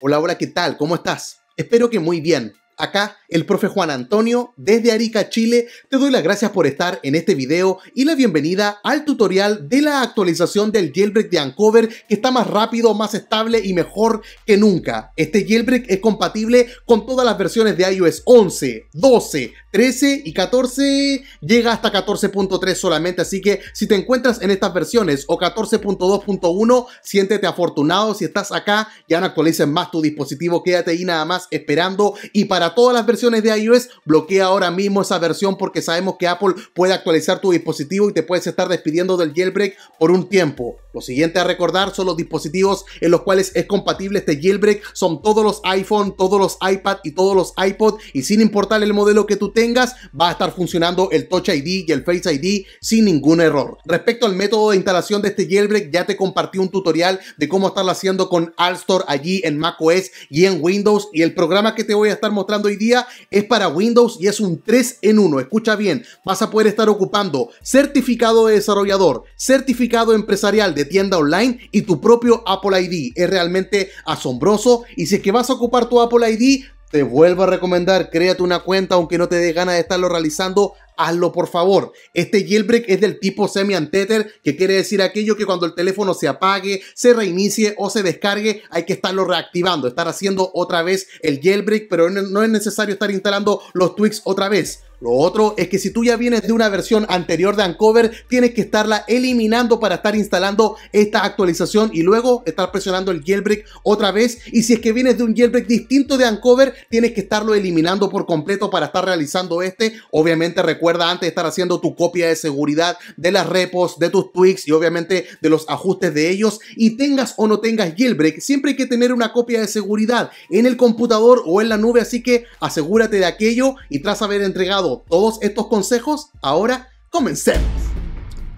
Hola, hola, ¿qué tal? ¿Cómo estás? Espero que muy bien. Acá, el profe Juan Antonio, desde Arica, Chile, te doy las gracias por estar en este video y la bienvenida al tutorial de la actualización del jailbreak de Ancover que está más rápido, más estable y mejor que nunca. Este jailbreak es compatible con todas las versiones de iOS 11, 12, 13 y 14 llega hasta 14.3 solamente, así que si te encuentras en estas versiones o 14.2.1, siéntete afortunado si estás acá, ya no actualices más tu dispositivo, quédate ahí nada más esperando y para todas las versiones de iOS, bloquea ahora mismo esa versión porque sabemos que Apple puede actualizar tu dispositivo y te puedes estar despidiendo del jailbreak por un tiempo. Lo siguiente a recordar son los dispositivos en los cuales es compatible este jailbreak, son todos los iPhone, todos los iPad y todos los iPod y sin importar el modelo que tú tengas, va a estar funcionando el Touch ID y el Face ID sin ningún error. Respecto al método de instalación de este jailbreak, ya te compartí un tutorial de cómo estarlo haciendo con Store allí en macOS y en Windows. Y el programa que te voy a estar mostrando hoy día es para Windows y es un 3 en 1. Escucha bien, vas a poder estar ocupando certificado de desarrollador, certificado empresarial de tienda online y tu propio Apple ID. Es realmente asombroso. Y si es que vas a ocupar tu Apple ID, te vuelvo a recomendar, créate una cuenta aunque no te dé ganas de estarlo realizando, hazlo por favor. Este jailbreak es del tipo semi-antether, que quiere decir aquello que cuando el teléfono se apague, se reinicie o se descargue, hay que estarlo reactivando, estar haciendo otra vez el jailbreak, pero no es necesario estar instalando los tweaks otra vez. Lo otro es que si tú ya vienes de una versión anterior de Ancover, tienes que estarla eliminando para estar instalando esta actualización y luego estar presionando el jailbreak otra vez. Y si es que vienes de un jailbreak distinto de Ancover, tienes que estarlo eliminando por completo para estar realizando este. Obviamente recuerda antes de estar haciendo tu copia de seguridad de las repos, de tus tweaks y obviamente de los ajustes de ellos. Y tengas o no tengas jailbreak, siempre hay que tener una copia de seguridad en el computador o en la nube. Así que asegúrate de aquello y tras haber entregado todos estos consejos, ahora comencemos.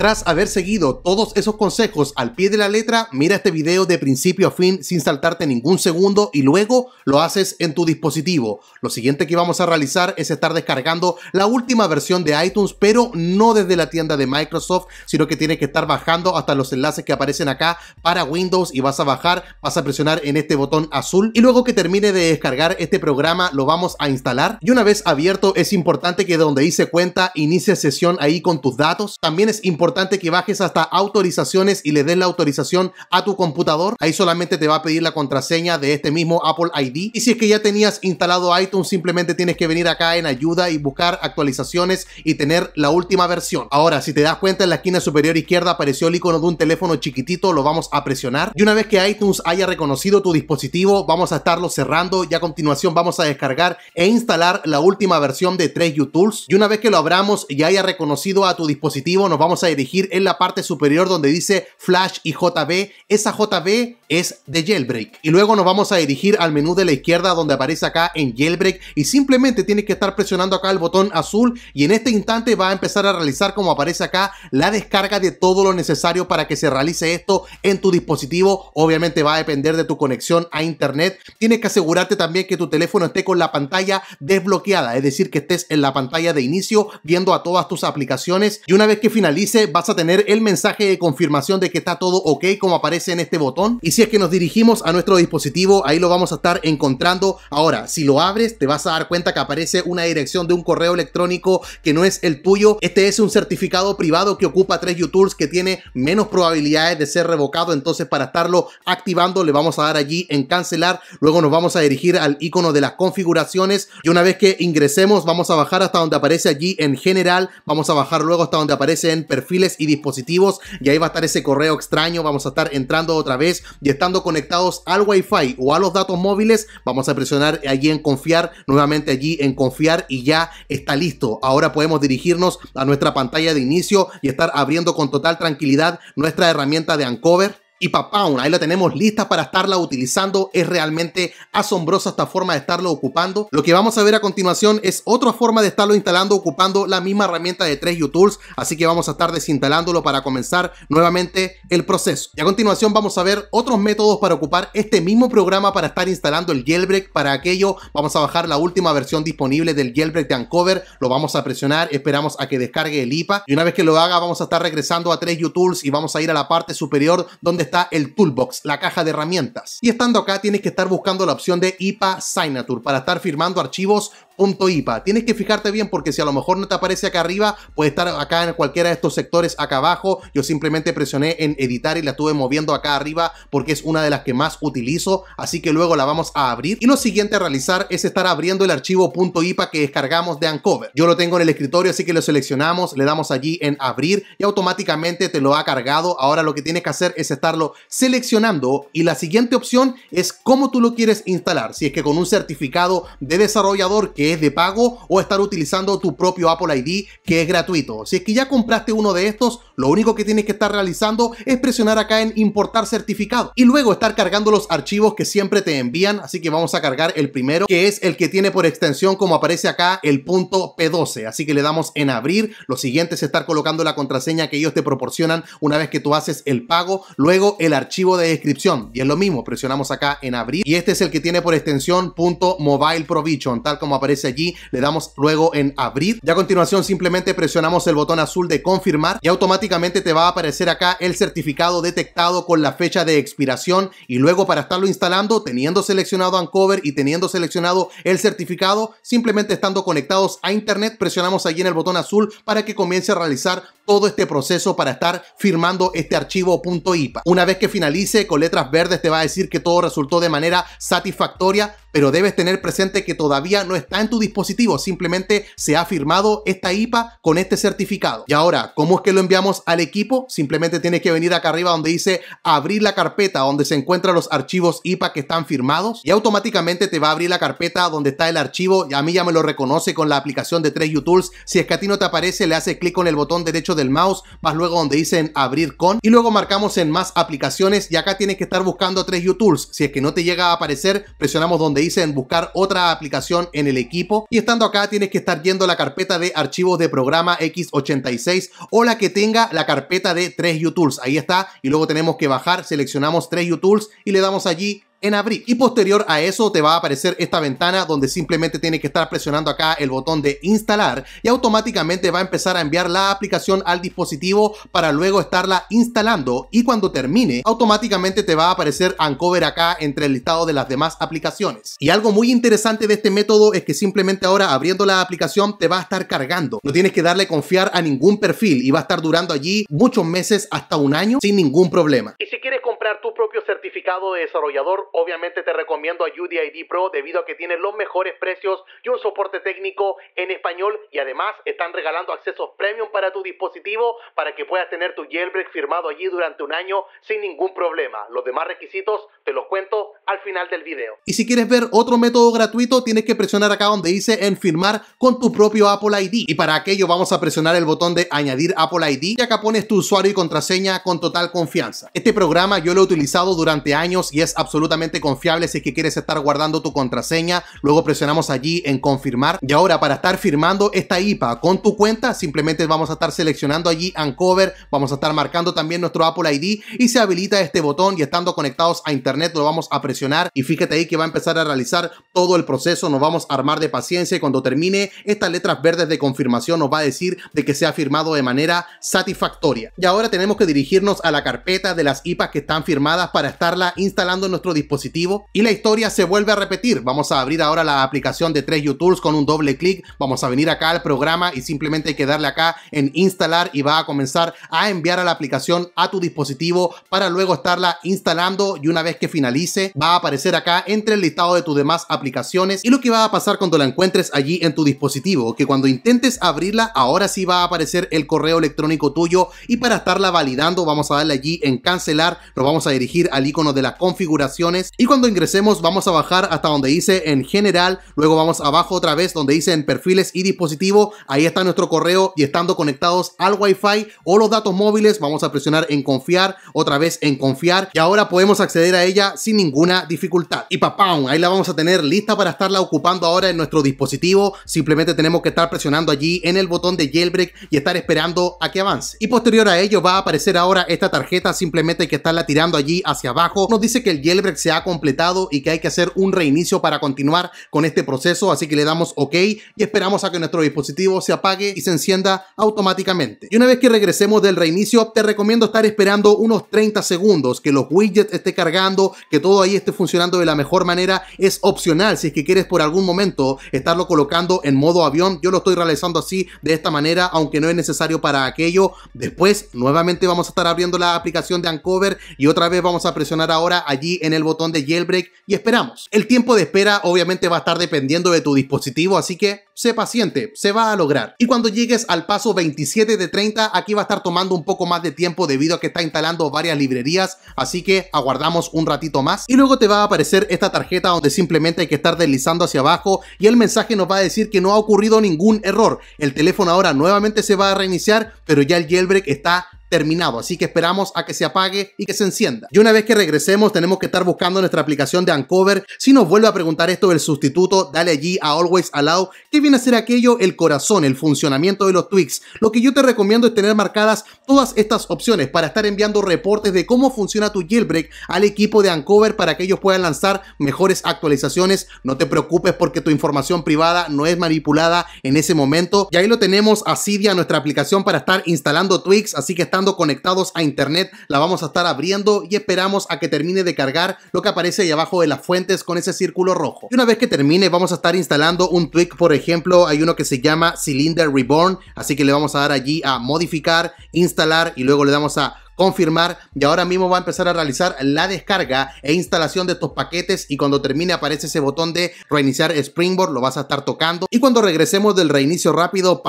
Tras haber seguido todos esos consejos al pie de la letra, mira este video de principio a fin sin saltarte ningún segundo y luego lo haces en tu dispositivo. Lo siguiente que vamos a realizar es estar descargando la última versión de iTunes, pero no desde la tienda de Microsoft, sino que tienes que estar bajando hasta los enlaces que aparecen acá para Windows y vas a bajar, vas a presionar en este botón azul y luego que termine de descargar este programa lo vamos a instalar y una vez abierto es importante que donde dice cuenta inicie sesión ahí con tus datos. También es importante que bajes hasta autorizaciones y le des la autorización a tu computador. Ahí solamente te va a pedir la contraseña de este mismo Apple ID. Y si es que ya tenías instalado iTunes, simplemente tienes que venir acá en ayuda y buscar actualizaciones y tener la última versión. Ahora, si te das cuenta, en la esquina superior izquierda apareció el icono de un teléfono chiquitito, lo vamos a presionar. Y una vez que iTunes haya reconocido tu dispositivo, vamos a estarlo cerrando y a continuación vamos a descargar e instalar la última versión de 3U Y una vez que lo abramos y haya reconocido a tu dispositivo, nos vamos a ir en la parte superior donde dice Flash y JB. Esa JB es de Jailbreak. Y luego nos vamos a dirigir al menú de la izquierda donde aparece acá en Jailbreak y simplemente tienes que estar presionando acá el botón azul y en este instante va a empezar a realizar como aparece acá la descarga de todo lo necesario para que se realice esto en tu dispositivo. Obviamente va a depender de tu conexión a internet. Tienes que asegurarte también que tu teléfono esté con la pantalla desbloqueada, es decir, que estés en la pantalla de inicio viendo a todas tus aplicaciones y una vez que finalice vas a tener el mensaje de confirmación de que está todo ok como aparece en este botón. Y si es que nos dirigimos a nuestro dispositivo, ahí lo vamos a estar encontrando. Ahora, si lo abres, te vas a dar cuenta que aparece una dirección de un correo electrónico que no es el tuyo. Este es un certificado privado que ocupa tres YouTubes que tiene menos probabilidades de ser revocado. Entonces, para estarlo activando, le vamos a dar allí en cancelar. Luego nos vamos a dirigir al icono de las configuraciones. Y una vez que ingresemos, vamos a bajar hasta donde aparece allí en general. Vamos a bajar luego hasta donde aparece en perfecto y dispositivos y ahí va a estar ese correo extraño, vamos a estar entrando otra vez y estando conectados al Wi-Fi o a los datos móviles, vamos a presionar allí en confiar, nuevamente allí en confiar y ya está listo. Ahora podemos dirigirnos a nuestra pantalla de inicio y estar abriendo con total tranquilidad nuestra herramienta de Ancover y Papá, Ahí la tenemos lista para estarla utilizando. Es realmente asombrosa esta forma de estarlo ocupando. Lo que vamos a ver a continuación es otra forma de estarlo instalando ocupando la misma herramienta de 3 Tools. Así que vamos a estar desinstalándolo para comenzar nuevamente el proceso. Y a continuación vamos a ver otros métodos para ocupar este mismo programa para estar instalando el jailbreak. Para aquello vamos a bajar la última versión disponible del jailbreak de Uncover. Lo vamos a presionar, esperamos a que descargue el IPA. Y una vez que lo haga vamos a estar regresando a 3 Tools y vamos a ir a la parte superior donde está el toolbox, la caja de herramientas. Y estando acá tienes que estar buscando la opción de IPA Signature para estar firmando archivos IPA. Tienes que fijarte bien porque si a lo mejor no te aparece acá arriba, puede estar acá en cualquiera de estos sectores acá abajo. Yo simplemente presioné en editar y la estuve moviendo acá arriba porque es una de las que más utilizo, así que luego la vamos a abrir. Y lo siguiente a realizar es estar abriendo el archivo .ipa que descargamos de Uncover. Yo lo tengo en el escritorio, así que lo seleccionamos, le damos allí en abrir y automáticamente te lo ha cargado. Ahora lo que tienes que hacer es estarlo seleccionando y la siguiente opción es cómo tú lo quieres instalar. Si es que con un certificado de desarrollador que es de pago o estar utilizando tu propio Apple ID que es gratuito. Si es que ya compraste uno de estos, lo único que tienes que estar realizando es presionar acá en importar certificado y luego estar cargando los archivos que siempre te envían. Así que vamos a cargar el primero, que es el que tiene por extensión, como aparece acá, el punto P12. Así que le damos en abrir. Lo siguiente es estar colocando la contraseña que ellos te proporcionan una vez que tú haces el pago. Luego el archivo de descripción. Y es lo mismo, presionamos acá en abrir. Y este es el que tiene por extensión punto mobile provision, tal como aparece allí. Le damos luego en abrir. Ya a continuación simplemente presionamos el botón azul de confirmar y automáticamente te va a aparecer acá el certificado detectado con la fecha de expiración y luego para estarlo instalando, teniendo seleccionado Uncover y teniendo seleccionado el certificado, simplemente estando conectados a internet, presionamos allí en el botón azul para que comience a realizar todo este proceso para estar firmando este archivo .ipa. Una vez que finalice con letras verdes te va a decir que todo resultó de manera satisfactoria, pero debes tener presente que todavía no está en tu dispositivo, simplemente se ha firmado esta IPA con este certificado. Y ahora, ¿cómo es que lo enviamos al equipo? Simplemente tienes que venir acá arriba donde dice abrir la carpeta donde se encuentran los archivos IPA que están firmados y automáticamente te va a abrir la carpeta donde está el archivo. y A mí ya me lo reconoce con la aplicación de 3U Tools. Si es que a ti no te aparece, le haces clic con el botón derecho de del mouse, más luego donde dicen abrir con, y luego marcamos en más aplicaciones y acá tienes que estar buscando 3U Si es que no te llega a aparecer, presionamos donde dicen buscar otra aplicación en el equipo y estando acá tienes que estar yendo la carpeta de archivos de programa X86 o la que tenga la carpeta de 3U Ahí está y luego tenemos que bajar, seleccionamos 3U y le damos allí en abrir. Y posterior a eso te va a aparecer esta ventana donde simplemente tienes que estar presionando acá el botón de instalar y automáticamente va a empezar a enviar la aplicación al dispositivo para luego estarla instalando y cuando termine automáticamente te va a aparecer Uncover acá entre el listado de las demás aplicaciones. Y algo muy interesante de este método es que simplemente ahora abriendo la aplicación te va a estar cargando. No tienes que darle confiar a ningún perfil y va a estar durando allí muchos meses hasta un año sin ningún problema. Y si quieres comprar tu propio certificado de desarrollador, obviamente te recomiendo a UDID Pro debido a que tiene los mejores precios y un soporte técnico en español y además están regalando accesos premium para tu dispositivo para que puedas tener tu jailbreak firmado allí durante un año sin ningún problema. Los demás requisitos te los cuento final del vídeo Y si quieres ver otro método gratuito, tienes que presionar acá donde dice en firmar con tu propio Apple ID. Y para aquello vamos a presionar el botón de añadir Apple ID y acá pones tu usuario y contraseña con total confianza. Este programa yo lo he utilizado durante años y es absolutamente confiable si que quieres estar guardando tu contraseña. Luego presionamos allí en confirmar. Y ahora para estar firmando esta IPA con tu cuenta, simplemente vamos a estar seleccionando allí Uncover, vamos a estar marcando también nuestro Apple ID y se habilita este botón y estando conectados a internet lo vamos a presionar y fíjate ahí que va a empezar a realizar todo el proceso, nos vamos a armar de paciencia y cuando termine estas letras verdes de confirmación nos va a decir de que se ha firmado de manera satisfactoria. Y ahora tenemos que dirigirnos a la carpeta de las IPAs que están firmadas para estarla instalando en nuestro dispositivo y la historia se vuelve a repetir. Vamos a abrir ahora la aplicación de 3 Tools con un doble clic, vamos a venir acá al programa y simplemente hay que darle acá en instalar y va a comenzar a enviar a la aplicación a tu dispositivo para luego estarla instalando y una vez que finalice va a aparecer acá entre el listado de tus demás aplicaciones y lo que va a pasar cuando la encuentres allí en tu dispositivo, que cuando intentes abrirla ahora sí va a aparecer el correo electrónico tuyo y para estarla validando vamos a darle allí en cancelar, nos vamos a dirigir al icono de las configuraciones y cuando ingresemos vamos a bajar hasta donde dice en general, luego vamos abajo otra vez donde dice en perfiles y dispositivo, ahí está nuestro correo y estando conectados al wifi o los datos móviles vamos a presionar en confiar, otra vez en confiar y ahora podemos acceder a ella sin ninguna dificultad. Y papá, ahí la vamos a tener lista para estarla ocupando ahora en nuestro dispositivo. Simplemente tenemos que estar presionando allí en el botón de jailbreak y estar esperando a que avance. Y posterior a ello va a aparecer ahora esta tarjeta, simplemente hay que estarla tirando allí hacia abajo. Nos dice que el jailbreak se ha completado y que hay que hacer un reinicio para continuar con este proceso, así que le damos OK y esperamos a que nuestro dispositivo se apague y se encienda automáticamente. Y una vez que regresemos del reinicio, te recomiendo estar esperando unos 30 segundos, que los widgets esté cargando, que todo ahí esté funcionando de la mejor manera es opcional. Si es que quieres por algún momento estarlo colocando en modo avión, yo lo estoy realizando así de esta manera, aunque no es necesario para aquello. Después, nuevamente vamos a estar abriendo la aplicación de Uncover y otra vez vamos a presionar ahora allí en el botón de jailbreak y esperamos. El tiempo de espera obviamente va a estar dependiendo de tu dispositivo, así que sé paciente, se va a lograr. Y cuando llegues al paso 27 de 30, aquí va a estar tomando un poco más de tiempo debido a que está instalando varias librerías, así que aguardamos un ratito más y luego te va a aparecer esta tarjeta donde simplemente hay que estar deslizando hacia abajo y el mensaje nos va a decir que no ha ocurrido ningún error. El teléfono ahora nuevamente se va a reiniciar, pero ya el jailbreak está terminado, así que esperamos a que se apague y que se encienda. Y una vez que regresemos tenemos que estar buscando nuestra aplicación de Ancover Si nos vuelve a preguntar esto del sustituto, dale allí a Always Allow, que viene a ser aquello el corazón, el funcionamiento de los tweaks. Lo que yo te recomiendo es tener marcadas todas estas opciones para estar enviando reportes de cómo funciona tu jailbreak al equipo de Ancover para que ellos puedan lanzar mejores actualizaciones. No te preocupes porque tu información privada no es manipulada en ese momento. Y ahí lo tenemos a Cydia, nuestra aplicación para estar instalando tweaks, así que está conectados a internet, la vamos a estar abriendo y esperamos a que termine de cargar lo que aparece ahí abajo de las fuentes con ese círculo rojo. Y una vez que termine vamos a estar instalando un tweak, por ejemplo, hay uno que se llama Cylinder Reborn, así que le vamos a dar allí a modificar, instalar y luego le damos a confirmar y ahora mismo va a empezar a realizar la descarga e instalación de estos paquetes y cuando termine aparece ese botón de reiniciar Springboard, lo vas a estar tocando y cuando regresemos del reinicio rápido,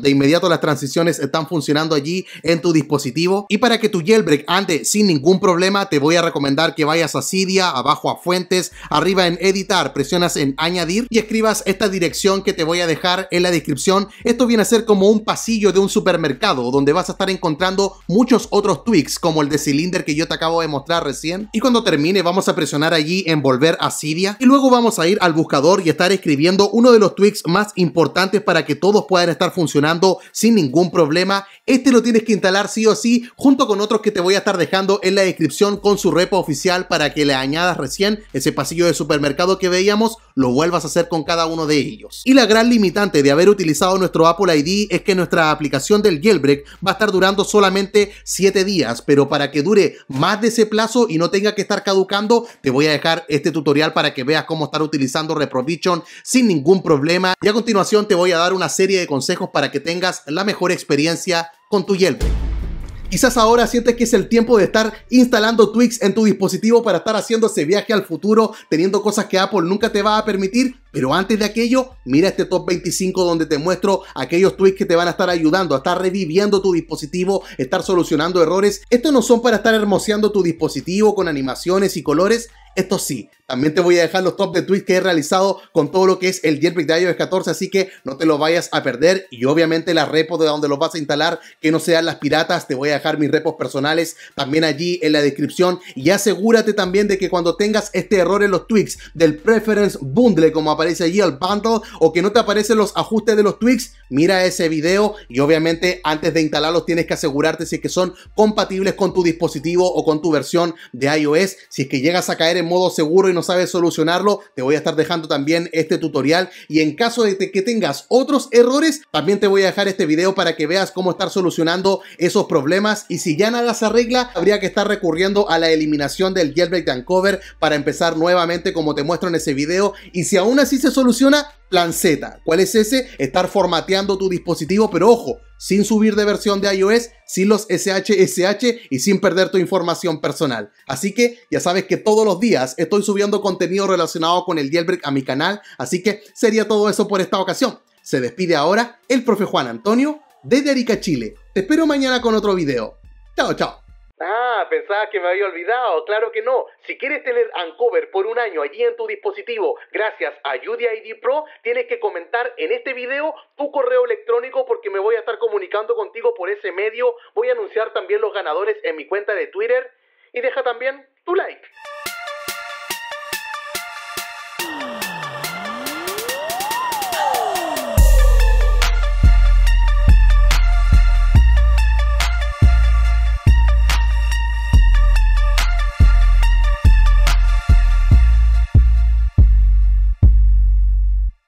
de inmediato las transiciones están funcionando allí en tu dispositivo y para que tu jailbreak ande sin ningún problema te voy a recomendar que vayas a Cydia, abajo a Fuentes, arriba en Editar, presionas en Añadir y escribas esta dirección que te voy a dejar en la descripción. Esto viene a ser como un pasillo de un supermercado donde vas a estar encontrando muchos otros tweaks como el de Cylinder que yo te acabo de mostrar recién. Y cuando termine vamos a presionar allí en volver a Cydia. Y luego vamos a ir al buscador y estar escribiendo uno de los tweaks más importantes para que todos puedan estar funcionando sin ningún problema. Este lo tienes que instalar sí o sí junto con otros que te voy a estar dejando en la descripción con su repo oficial para que le añadas recién ese pasillo de supermercado que veíamos, lo vuelvas a hacer con cada uno de ellos. Y la gran limitante de haber utilizado nuestro Apple ID es que nuestra aplicación del jailbreak va a estar durando solamente 7 días pero para que dure más de ese plazo y no tenga que estar caducando, te voy a dejar este tutorial para que veas cómo estar utilizando Reprovision sin ningún problema. Y a continuación te voy a dar una serie de consejos para que tengas la mejor experiencia con tu Yelp. Quizás ahora sientes que es el tiempo de estar instalando tweaks en tu dispositivo para estar haciendo ese viaje al futuro, teniendo cosas que Apple nunca te va a permitir. Pero antes de aquello, mira este top 25 donde te muestro aquellos tweaks que te van a estar ayudando a estar reviviendo tu dispositivo, estar solucionando errores. Estos no son para estar hermoseando tu dispositivo con animaciones y colores. Estos sí, también te voy a dejar los top de tweets que he realizado con todo lo que es el jailbreak de iOS 14, así que no te lo vayas a perder. Y obviamente las repos de donde los vas a instalar, que no sean las piratas, te voy a dejar mis repos personales también allí en la descripción. Y asegúrate también de que cuando tengas este error en los tweaks del preference bundle, como aparece allí al bundle, o que no te aparecen los ajustes de los tweaks, mira ese video. Y obviamente antes de instalarlos tienes que asegurarte si es que son compatibles con tu dispositivo o con tu versión de iOS. Si es que llegas a caer en modo seguro y no sabes solucionarlo, te voy a estar dejando también este tutorial y en caso de que tengas otros errores, también te voy a dejar este video para que veas cómo estar solucionando esos problemas y si ya nada se arregla, habría que estar recurriendo a la eliminación del jailbreak de Uncover para empezar nuevamente como te muestro en ese video y si aún así se soluciona, plan Z. ¿Cuál es ese? Estar formateando tu dispositivo, pero ojo, sin subir de versión de iOS, sin los SHSH y sin perder tu información personal. Así que ya sabes que todos los días estoy subiendo contenido relacionado con el jailbreak a mi canal, así que sería todo eso por esta ocasión. Se despide ahora el profe Juan Antonio de Arica, Chile. Te espero mañana con otro video. Chao, chao. Ah, pensaba que me había olvidado. Claro que no. Si quieres tener Uncover por un año allí en tu dispositivo, gracias a ID Pro, tienes que comentar en este video tu correo electrónico porque me voy a estar comunicando contigo por ese medio. Voy a anunciar también los ganadores en mi cuenta de Twitter. Y deja también tu like.